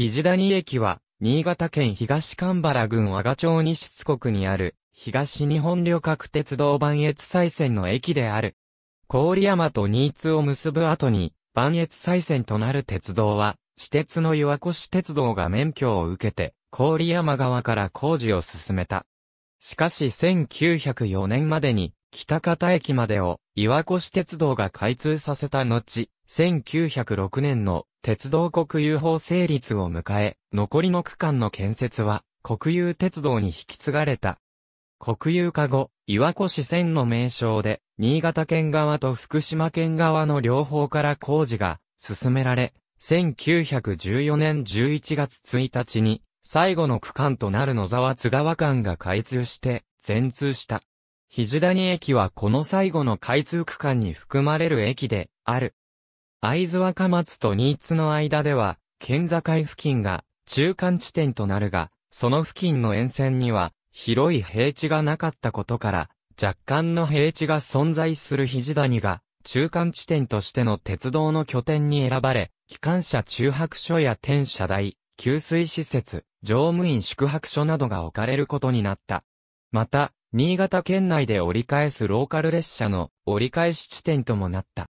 肘谷駅は、新潟県東神原郡和賀町西津国にある、東日本旅客鉄道磐越西線の駅である。郡山と新津を結ぶ後に、磐越西線となる鉄道は、私鉄の岩越鉄道が免許を受けて、郡山側から工事を進めた。しかし1904年までに、北方駅までを岩越鉄道が開通させた後、1906年の鉄道国有法成立を迎え、残りの区間の建設は、国有鉄道に引き継がれた。国有化後、岩越線の名称で、新潟県側と福島県側の両方から工事が進められ、1914年11月1日に、最後の区間となる野沢津川間が開通して、全通した。肘谷駅はこの最後の開通区間に含まれる駅で、ある。会津若松と新津の間では、県境付近が中間地点となるが、その付近の沿線には広い平地がなかったことから、若干の平地が存在する肘谷が、中間地点としての鉄道の拠点に選ばれ、機関車中泊所や天車台、給水施設、乗務員宿泊所などが置かれることになった。また、新潟県内で折り返すローカル列車の折り返し地点ともなった。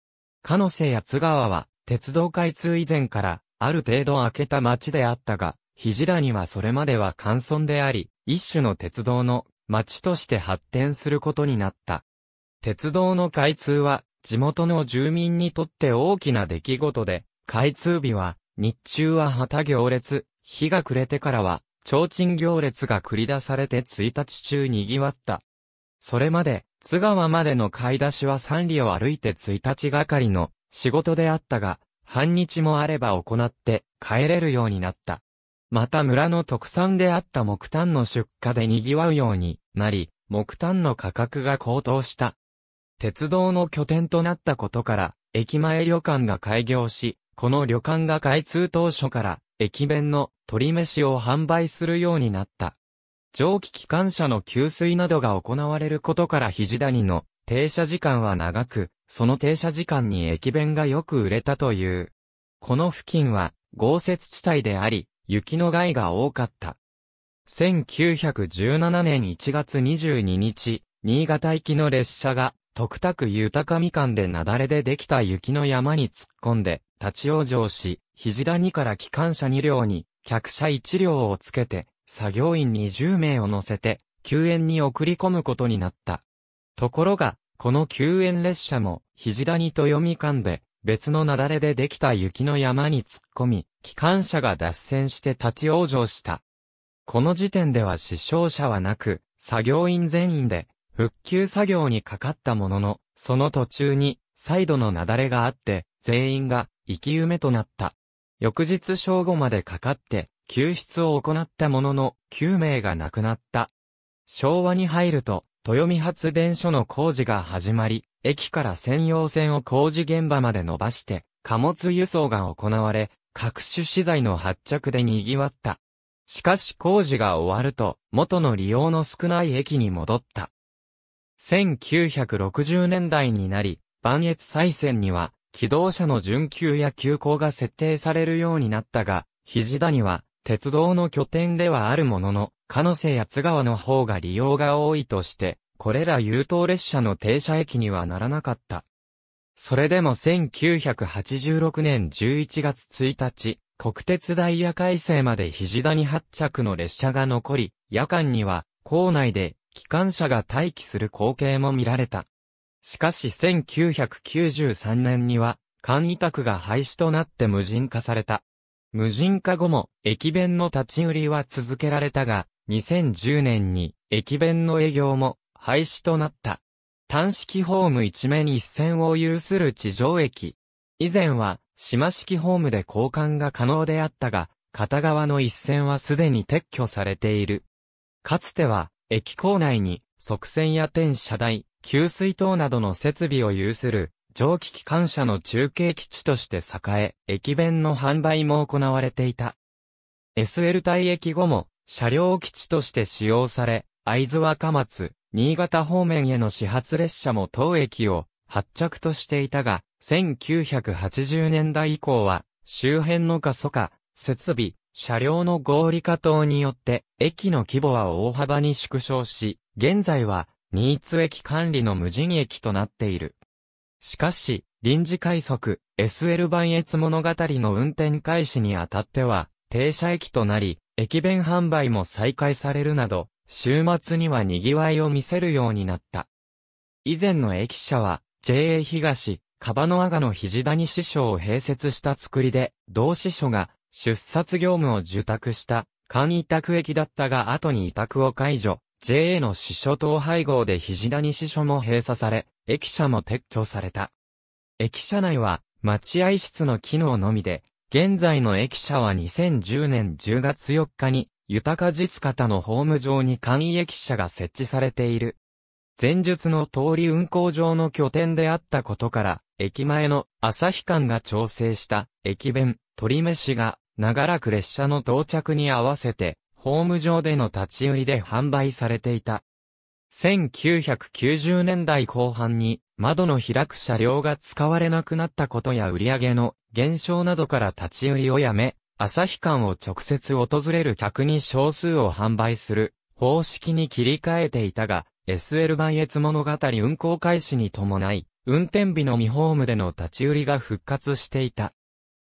かの瀬や津川は、鉄道開通以前から、ある程度開けた町であったが、らにはそれまでは乾村であり、一種の鉄道の町として発展することになった。鉄道の開通は、地元の住民にとって大きな出来事で、開通日は、日中は旗行列、日が暮れてからは、提灯行列が繰り出されて1日中賑わった。それまで、津川までの買い出しは三里を歩いて1日がかりの仕事であったが、半日もあれば行って帰れるようになった。また村の特産であった木炭の出荷で賑わうようになり、木炭の価格が高騰した。鉄道の拠点となったことから、駅前旅館が開業し、この旅館が開通当初から、駅弁の鶏飯を販売するようになった。蒸気機関車の給水などが行われることから肘谷の停車時間は長く、その停車時間に駅弁がよく売れたという。この付近は豪雪地帯であり、雪の害が多かった。1917年1月22日、新潟行きの列車が、徳田区豊上館で雪崩でできた雪の山に突っ込んで、立ち往生し、肘谷から機関車2両に、客車1両をつけて、作業員20名を乗せて、救援に送り込むことになった。ところが、この救援列車も、肘谷読み噛んで、別の雪崩でできた雪の山に突っ込み、機関車が脱線して立ち往生した。この時点では死傷者はなく、作業員全員で、復旧作業にかかったものの、その途中に、再度の雪崩があって、全員が、生き埋めとなった。翌日正午までかかって、救出を行ったものの、9名が亡くなった。昭和に入ると、豊見発電所の工事が始まり、駅から専用線を工事現場まで伸ばして、貨物輸送が行われ、各種資材の発着で賑わった。しかし工事が終わると、元の利用の少ない駅に戻った。1960年代になり、万越再線には、機動車の準急や急行が設定されるようになったが、肘田には、鉄道の拠点ではあるものの、鹿瀬や津川の方が利用が多いとして、これら優等列車の停車駅にはならなかった。それでも1986年11月1日、国鉄ダイヤ改正まで肘谷発着の列車が残り、夜間には、校内で、機関車が待機する光景も見られた。しかし1993年には、簡易宅が廃止となって無人化された。無人化後も駅弁の立ち売りは続けられたが、2010年に駅弁の営業も廃止となった。単式ホーム一面一線を有する地上駅。以前は島式ホームで交換が可能であったが、片側の一線はすでに撤去されている。かつては駅構内に側線や転車台、給水塔などの設備を有する蒸気機関車の中継基地として栄え、駅弁の販売も行われていた。SL 帯駅後も、車両基地として使用され、会津若松、新潟方面への始発列車も当駅を発着としていたが、1980年代以降は、周辺の過疎化、設備、車両の合理化等によって、駅の規模は大幅に縮小し、現在は、新津駅管理の無人駅となっている。しかし、臨時快速、SL 版越物語の運転開始にあたっては、停車駅となり、駅弁販売も再開されるなど、週末には賑わいを見せるようになった。以前の駅舎は、JA 東、カバノアガの肘谷師匠を併設した作りで、同師匠が出札業務を受託した簡委託駅だったが後に委託を解除、JA の師匠統廃合で肘谷師匠も閉鎖され、駅舎も撤去された。駅舎内は待合室の機能のみで、現在の駅舎は2010年10月4日に、豊か実方のホーム上に簡易駅舎が設置されている。前述の通り運行上の拠点であったことから、駅前の朝日間が調整した駅弁、鳥飯が長らく列車の到着に合わせて、ホーム上での立ち売りで販売されていた。1990年代後半に窓の開く車両が使われなくなったことや売り上げの減少などから立ち売りをやめ、旭館を直接訪れる客に少数を販売する方式に切り替えていたが、SL 磐越物語運行開始に伴い、運転日のミホームでの立ち売りが復活していた。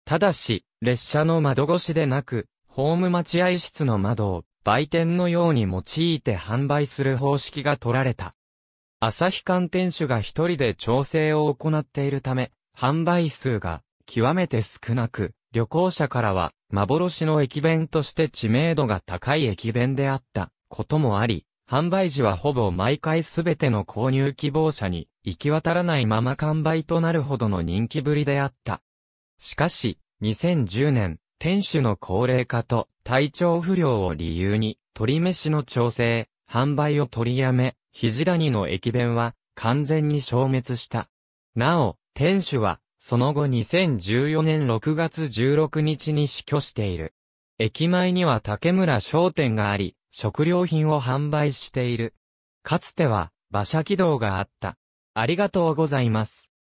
ただし、列車の窓越しでなく、ホーム待合室の窓を売店のように用いて販売する方式が取られた。旭館店主が一人で調整を行っているため、販売数が極めて少なく、旅行者からは幻の駅弁として知名度が高い駅弁であったこともあり、販売時はほぼ毎回すべての購入希望者に行き渡らないまま完売となるほどの人気ぶりであった。しかし、2010年、店主の高齢化と体調不良を理由に、鶏飯の調整、販売を取りやめ、らにの駅弁は完全に消滅した。なお、店主は、その後2014年6月16日に死去している。駅前には竹村商店があり、食料品を販売している。かつては、馬車軌道があった。ありがとうございます。